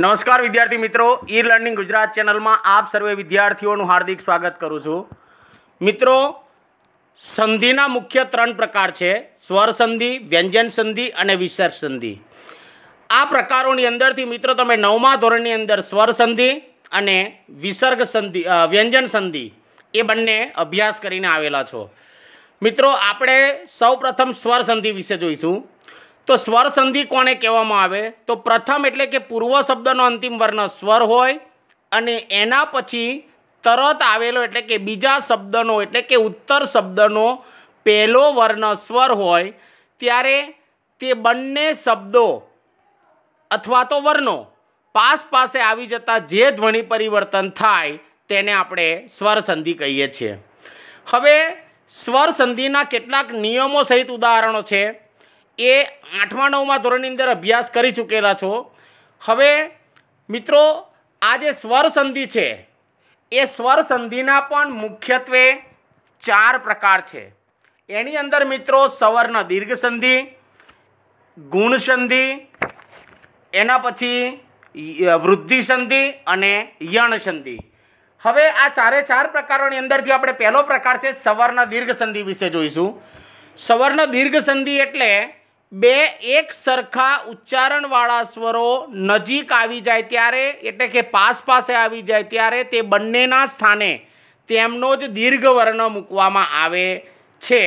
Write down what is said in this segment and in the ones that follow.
નમસ્કાર વિદ્યાર્થી મિત્રો ઈ લર્નિંગ ગુજરાત ચેનલમાં આપ સર્વે વિદ્યાર્થીઓનું હાર્દિક સ્વાગત કરું છું મિત્રો સંધિના મુખ્ય ત્રણ પ્રકાર છે સ્વર સંધિ વ્યંજન સંધિ અને વિસર્ગ સંધિ આ પ્રકારોની અંદરથી મિત્રો તમે નવમા ધોરણની અંદર સ્વર સંધિ અને વિસર્ગ સંધિ વ્યંજન સંધિ એ બંને અભ્યાસ કરીને આવેલા છો મિત્રો આપણે સૌપ્રથમ સ્વર સંધિ વિશે જોઈશું તો સ્વર સંધિ કોને કહેવામાં આવે તો પ્રથમ એટલે કે પૂર્વ શબ્દનો અંતિમ વર્ણ સ્વર હોય અને એના પછી તરત આવેલો એટલે કે બીજા શબ્દનો એટલે કે ઉત્તર શબ્દનો પહેલો વર્ણ સ્વર હોય ત્યારે તે બંને શબ્દો અથવા તો વર્ણો પાસ પાસે આવી જતાં જે ધ્વનિ પરિવર્તન થાય તેને આપણે સ્વર સંધિ કહીએ છીએ હવે સ્વર સંધિના કેટલાક નિયમો સહિત ઉદાહરણો છે એ આઠમા નવમા ધોરણની અંદર અભ્યાસ કરી ચૂકેલા છો હવે મિત્રો આ જે સ્વર સંધિ છે એ સ્વર સંધિના પણ મુખ્યત્વે ચાર પ્રકાર છે એની અંદર મિત્રો સવર્ણ દીર્ઘ સંધિ ગુણ સંધિ એના પછી વૃદ્ધિ સંધિ અને યણ સંધિ હવે આ ચારે ચાર પ્રકારોની અંદરથી આપણે પહેલો પ્રકાર છે સવર્ણ દીર્ઘ સંધિ વિશે જોઈશું સવર્ણ દીર્ઘ સંધિ એટલે બે એક સરખા ઉચ્ચારણવાળા સ્વરો નજીક આવી જાય ત્યારે એટલે કે પાસ પાસે આવી જાય ત્યારે તે બંનેના સ્થાને તેમનો જ દીર્ઘ વર્ણ મૂકવામાં આવે છે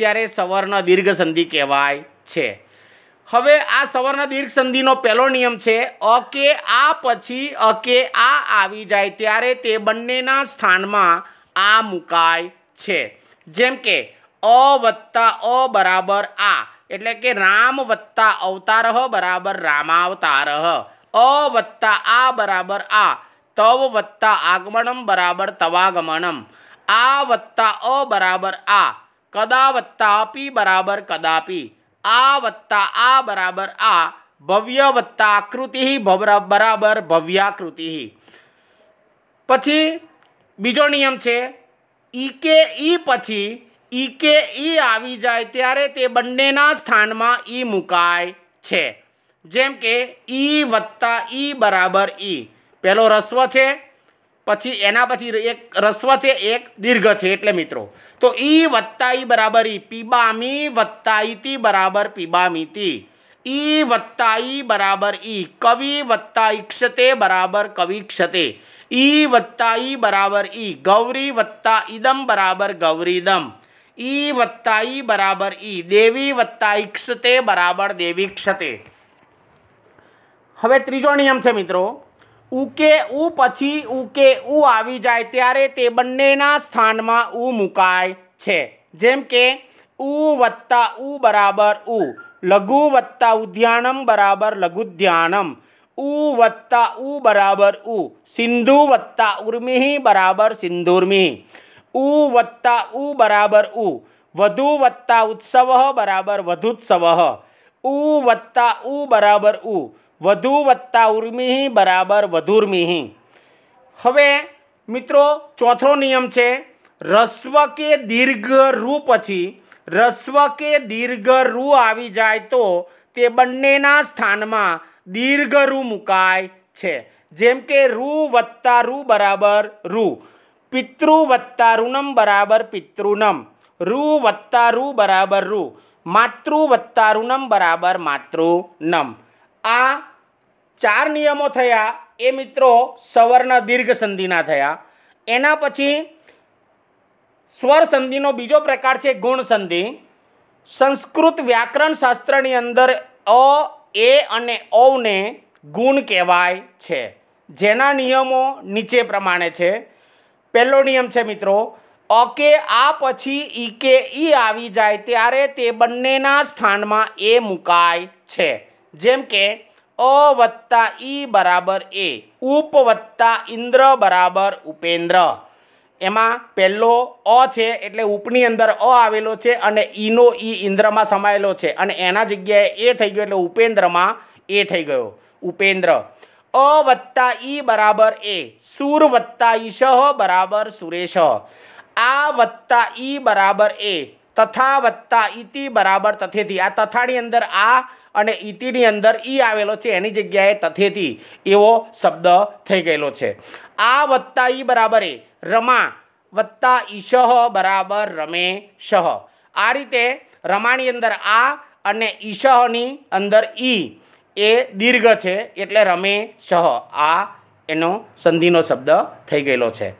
ત્યારે સવર્ણ દીર્ઘ સંધિ કહેવાય છે હવે આ સવર્ણ દીર્ઘ સંધિનો પહેલો નિયમ છે અકે આ પછી અકે આ આવી જાય ત્યારે તે બંનેના સ્થાનમાં આ મુકાય છે જેમ કે અ વત્તા અ બરાબર આ એટલે કે રામ વત્તા અવતારહ બરાબર રામાવતાર અ વત્તા આ બરાબર આ તવ વત્તા આગમનમ બરાબર તવાગમનમ આ વત્તા અ બરાબર આ કદા વત્તા અપી બરાબર કદાપી આ વત્તા આ બરાબર આ ભવ્ય વત્તા આકૃતિ બરાબર ભવ્યાકૃતિ પછી બીજો નિયમ છે ઈ કે ઈ પછી ઈ કે ઈ આવી જાય ત્યારે તે બંનેના સ્થાનમાં ઈ મુકાય છે જેમ કે ઈ વત્તા ઈ બરાબર ઈ પહેલો રસ્વ છે પછી એના પછી એક રસ્વ છે એક દીર્ઘ છે એટલે મિત્રો તો ઈ વત્તા ઈ બરાબર ઈ પીબામી વત્તા ઈતી બરાબર પીબામીતી ઈ વત્તા ઈ બરાબર ઈ કવિ વત્તા ઈક્ષતે બરાબર કવિ ક્ષતે ઈ વત્તા ઈ બરાબર ઈ ગૌરી વત્તા ઈદમ બરાબર ગૌરીદમ ઈ વત્તા ઈ બરાબર ઈ દેવી વત્તા ઈક્ષતે બરાબર દેવી ક્ષતે હવે ત્રીજો નિયમ છે મિત્રો ઉકે ઉ પછી ઉકે ઉ આવી જાય ત્યારે તે બંનેના સ્થાનમાં ઉ મુકાય છે જેમ કે ઉ વત્તા ઉ બરાબર ઉ લઘુ વત્તા ઉદ્યાનમ બરાબર લઘુદ્યાનમ ઉ વત્તા ઉ બરાબર ઉ સિંધુ વત્તા ઉર્મિહિ બરાબર સિંધુર્મિહિ ઉ વત્તા ઉ બરાબર ઉ વધુ વત્તા ઉત્સવ બરાબર વધુત્સવ ઉ વત્તા ઉ બરાબર ઉ વધુ વત્તા ઉર્મિહી બરાબર વધુર્મિહી હવે મિત્રો ચોથો નિયમ છે રસ્વ કે દીર્ઘ રૂ પછી રસ્વ કે દીર્ઘ રૂ આવી જાય તો તે બંનેના સ્થાનમાં દીર્ઘ રૂ મુકાય છે જેમ કે રૂ વત્તા રૂ બરાબર રૂ પિતૃ વત્તા ઋણમ બરાબર પિતૃનમ રુ વત્તા રુ બરાબર રુ માતૃ વત્તા ઋણમ બરાબર માતૃનમ આ ચાર નિયમો થયા એ મિત્રો સવર્ણ દીર્ઘ સંધિના થયા એના પછી સ્વર સંધિનો બીજો પ્રકાર છે ગુણ સંધિ સંસ્કૃત વ્યાકરણ શાસ્ત્રની અંદર અ એ અને ઔને ગુણ કહેવાય છે જેના નિયમો નીચે પ્રમાણે છે પહેલો નિયમ છે મિત્રો ઓકે આ પછી ઈ કે ઈ આવી જાય ત્યારે તે બંનેના સ્થાનમાં એ મુકાય છે જેમ કે અ વત્તા ઈ બરાબર એ ઉપ વત્તા ઇન્દ્ર બરાબર ઉપેન્દ્ર એમાં પહેલો અ છે એટલે ઉપની અંદર અ આવેલો છે અને ઈનો ઈ ઇન્દ્રમાં સમાયેલો છે અને એના જગ્યાએ એ થઈ ગયો એટલે ઉપેન્દ્રમાં એ થઈ ગયો ઉપેન્દ્ર અ વત્તા ઈ બરાબર એ સુર વત્તા ઈશ બરાબર સુરેશ આ વત્તા ઈ બરાબર એ તથા વત્તા ઈતિ બરાબર તથેથી આ તથાની અંદર આ અને ઈતિની અંદર ઈ આવેલો છે એની જગ્યાએ તથેથી એવો શબ્દ થઈ ગયેલો છે આ વત્તા ઈ બરાબર એ રમા વત્તા ઈશ બરાબર રમે શ આ રીતે રમાની અંદર આ અને ઈશની અંદર ઈ એ દીર્ઘ છે એટલે રમે સહ આ એનો સંધિનો શબ્દ થઈ ગયેલો છે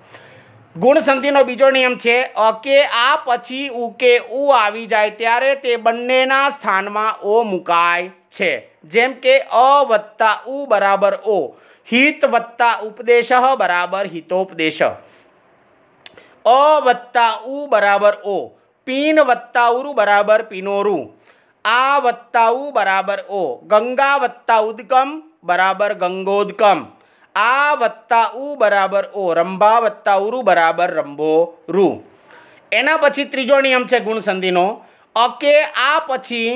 ગુણ સંધિનો બીજો નિયમ છે અકે આ પછી ઉકે ઉ આવી જાય ત્યારે તે બંનેના સ્થાનમાં ઓ મુકાય છે જેમ કે અ વત્તા ઉ બરાબર ઓ હિત વત્તા ઉપદેશ બરાબર હિતોપદેશ અ વત્તા ઉ બરાબર ઓ પીન વત્તા ઉરુ બરાબર પીનોરું આ વત્તા ઉ બરાબર ઓ ગંગા વત્તા ઉદગમ બરાબર ગંગોદગમ આ વત્તા ઉ બરાબર ઓ રંભા વત્તા ઉરુ બરાબર રંભો રુ એના પછી ત્રીજો નિયમ છે ગુણસંધિનો અકે આ પછી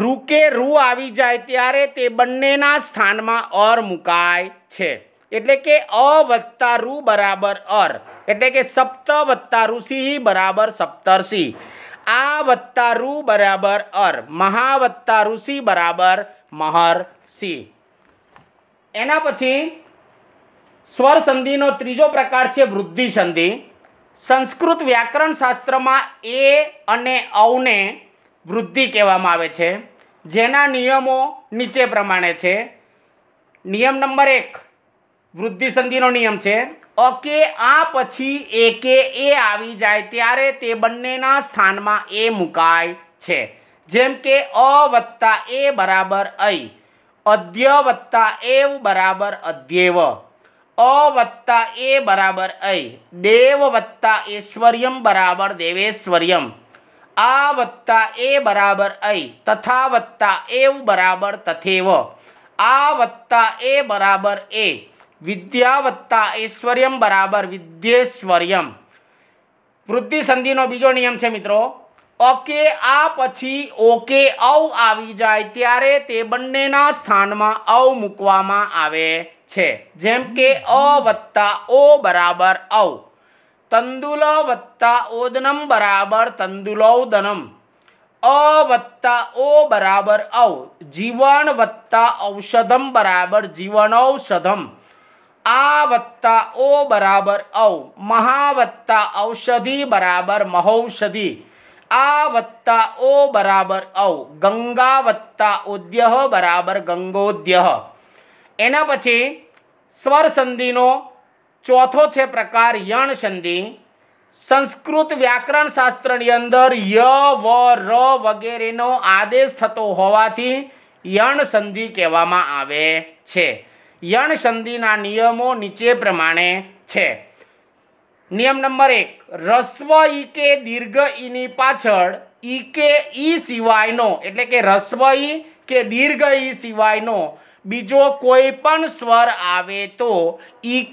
રૂકે રૂ આવી જાય ત્યારે તે બંનેના સ્થાનમાં અર મુકાય છે એટલે કે અ વત્તા રૂ બરાબર અર એટલે કે સપ્ત વત્તા ઋષિ બરાબર સપ્તર્ષિ આ વત્તા રૂ બરાબર અર મહા વત્તા ઋષિ બરાબર મહર્ષિ એના પછી સ્વર સંધિનો ત્રીજો પ્રકાર છે વૃદ્ધિ સંધિ સંસ્કૃત વ્યાકરણ શાસ્ત્રમાં એ અને અવને વૃદ્ધિ કહેવામાં આવે છે જેના નિયમો નીચે પ્રમાણે છે નિયમ નંબર એક વૃદ્ધિ સંધિનો નિયમ છે ઓકે આ પછી એ કે એ આવી જાય ત્યારે તે બંનેના સ્થાનમાં એ મુકાય છે જેમ કે અ વત્તા એ બરાબર ઐ અધ્ય વત્તા એવ બરાબર અધ્યેવ અ વત્તા એ બરાબર ઐ દેવ વત્તા ઐશ્વર્યમ બરાબર દેવેશ્વર્યમ આ વત્તા એ બરાબર ઐ તથા વત્તા એવ બરાબર તથેવ આ વત્તા એ બરાબર એ વિદ્યા વત્તા ઐશ્વર્યમ બરાબર વિદ્યેશ્વર્યમ વૃદ્ધિ સંધિનો બીજો નિયમ છે મિત્રો ઓકે આ પછી ઓકે ઔ આવી જાય ત્યારે તે બંનેના સ્થાનમાં ઔ મૂકવામાં આવે છે જેમ કે અ વત્તા ઓ બરાબર ઔ તંદુલ વત્તા ઓદનમ બરાબર તંદુલૌદનમ અ વત્તા ઓ બરાબર ઔ જીવન વત્તા ઔષધમ બરાબર જીવન ઔષધમ આ વત્તા ઓ બરાબર ઔ મહાવત્તા ઔષધિ બરાબર મહૌષધિ આ વત્તા ઓ બરાબર ઔ ગંગા વત્તા ઉદ્યહ બરાબર ગંગોદ્યહ એના પછી સ્વર સંધિનો ચોથો છે પ્રકાર યણ સંધિ સંસ્કૃત વ્યાકરણ શાસ્ત્રની અંદર ય વ ર વગેરેનો આદેશ થતો હોવાથી યણ સંધિ કહેવામાં આવે છે યણ સંધિના નિયમો નીચે પ્રમાણે છે નિયમ નંબર એક રસ્વ ઈ કે દીર્ઘ ઈની પાછળ કે ઈ સિવાયનો એટલે કે રસ્વ ઈ કે દીર્ઘ ઈ સિવાયનો બીજો કોઈ પણ સ્વર આવે તો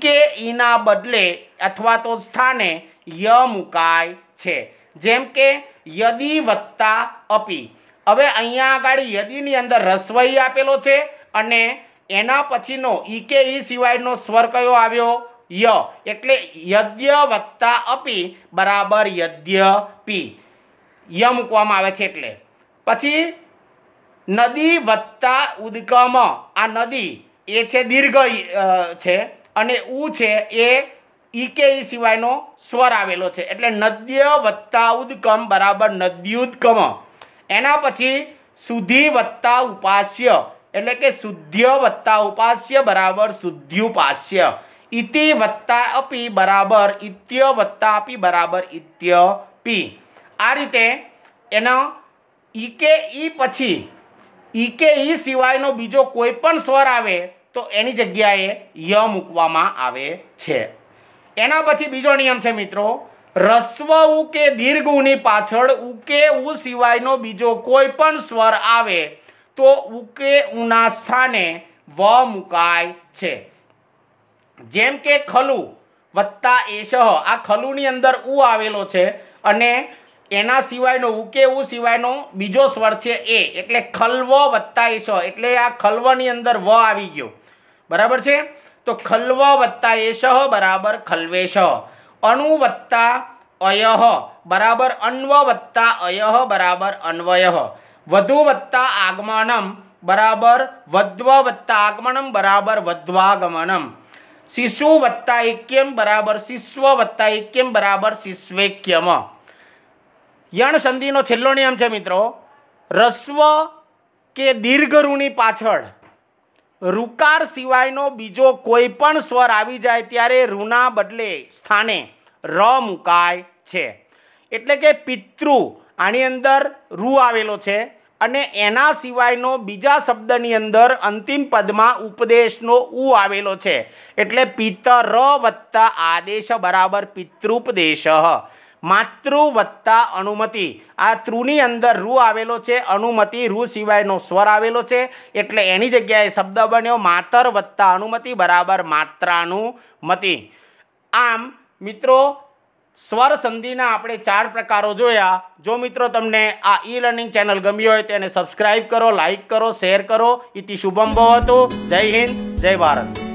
કે ઈના બદલે અથવા તો સ્થાને ય મુકાય છે જેમ કે યદી વત્તા અપી હવે અહીંયા આગળ યદીની અંદર રસ્વ ઈ આપેલો છે અને એના પછીનો ઈ કે ઈ સિવાયનો સ્વર કયો આવ્યો ય એટલે યદ્ય વત્તા અપી બરાબર યદ્ય પી ય મૂકવામાં આવે છે એટલે પછી નદી વત્તા ઉદગમ આ નદી એ છે દીર્ઘ છે અને ઉ છે એ કે ઈ સિવાયનો સ્વર આવેલો છે એટલે નદ્ય વત્તા ઉદગમ બરાબર નદ્યુદગમ એના પછી સુધી વત્તા ઉપાસ્ય એટલે કે શુદ્ધ્ય વત્તા ઉપાસ્ય બરાબર શુદ્ધ્યુપાસ્ય ઇતિ વત્તા અપી બરાબર ઇત્ય વત્તા અપી બરાબર ઇત્ય પી આ રીતે એનો કે ઈ પછી ઈ કે ઈ સિવાયનો બીજો કોઈ પણ સ્વર આવે તો એની જગ્યાએ ય મૂકવામાં આવે છે એના પછી બીજો નિયમ છે મિત્રો રસ્વ ઉ કે દીર્ઘ ઉની પાછળ ઉકે ઉ સિવાયનો બીજો કોઈ પણ સ્વર આવે તો ઉકે ઉના સ્થાને વ મુકાય છે જેમ કે ખલુ વત્તા એશહ આ ખલુની અંદર ઉ આવેલો છે અને એના સિવાયનો ઉકે ઉ સિવાયનો બીજો સ્વર છે એ એટલે ખલ્વ વત્તા એશ એટલે આ ખલ્વની અંદર વ આવી ગયો બરાબર છે તો ખલ્વ વત્તા એશ બરાબર ખલ્વેશ અણુ વત્તા અયહ બરાબર અન્વ વત્તા અયહ બરાબર અન્વય વધુ વત્તા આગમનમ બરાબર વધ્વ વત્તા આગમનમ બરાબર વધ્વાગમનમ શિશુ વત્તા એક્યમ બરાબર શિશ્વ વત્તા એક્યમ બરાબર શિશ્વેક્યમ યણ સંધિનો છેલ્લો નિયમ છે મિત્રો રસ્વ કે દીર્ઘ ઋની પાછળ રૂકાર સિવાયનો બીજો કોઈ પણ સ્વર આવી જાય ત્યારે ઋના બદલે સ્થાને ર મુકાય છે એટલે કે પિતૃ આની અંદર રૂ આવેલો છે અને એના સિવાયનો બીજા શબ્દની અંદર અંતિમ પદમાં ઉપદેશનો ઉ આવેલો છે એટલે પિતર વત્તા આદેશ બરાબર પિતૃપદેશ માતૃ વત્તા અનુમતિ આ તૃની અંદર રૂ આવેલો છે અનુમતિ રૂ સિવાયનો સ્વર આવેલો છે એટલે એની જગ્યાએ શબ્દ બન્યો માતર વત્તા અનુમતિ બરાબર માત્રાનુમતિ આમ મિત્રો સ્વર સંધિના આપણે ચાર પ્રકારો જોયા જો મિત્રો તમને આ ઈ લર્નિંગ ચેનલ ગમી હોય તેને સબસ્ક્રાઇબ કરો લાઇક કરો શેર કરો ઇતિ શુભમ ભવતો જય હિન્દ જય ભારત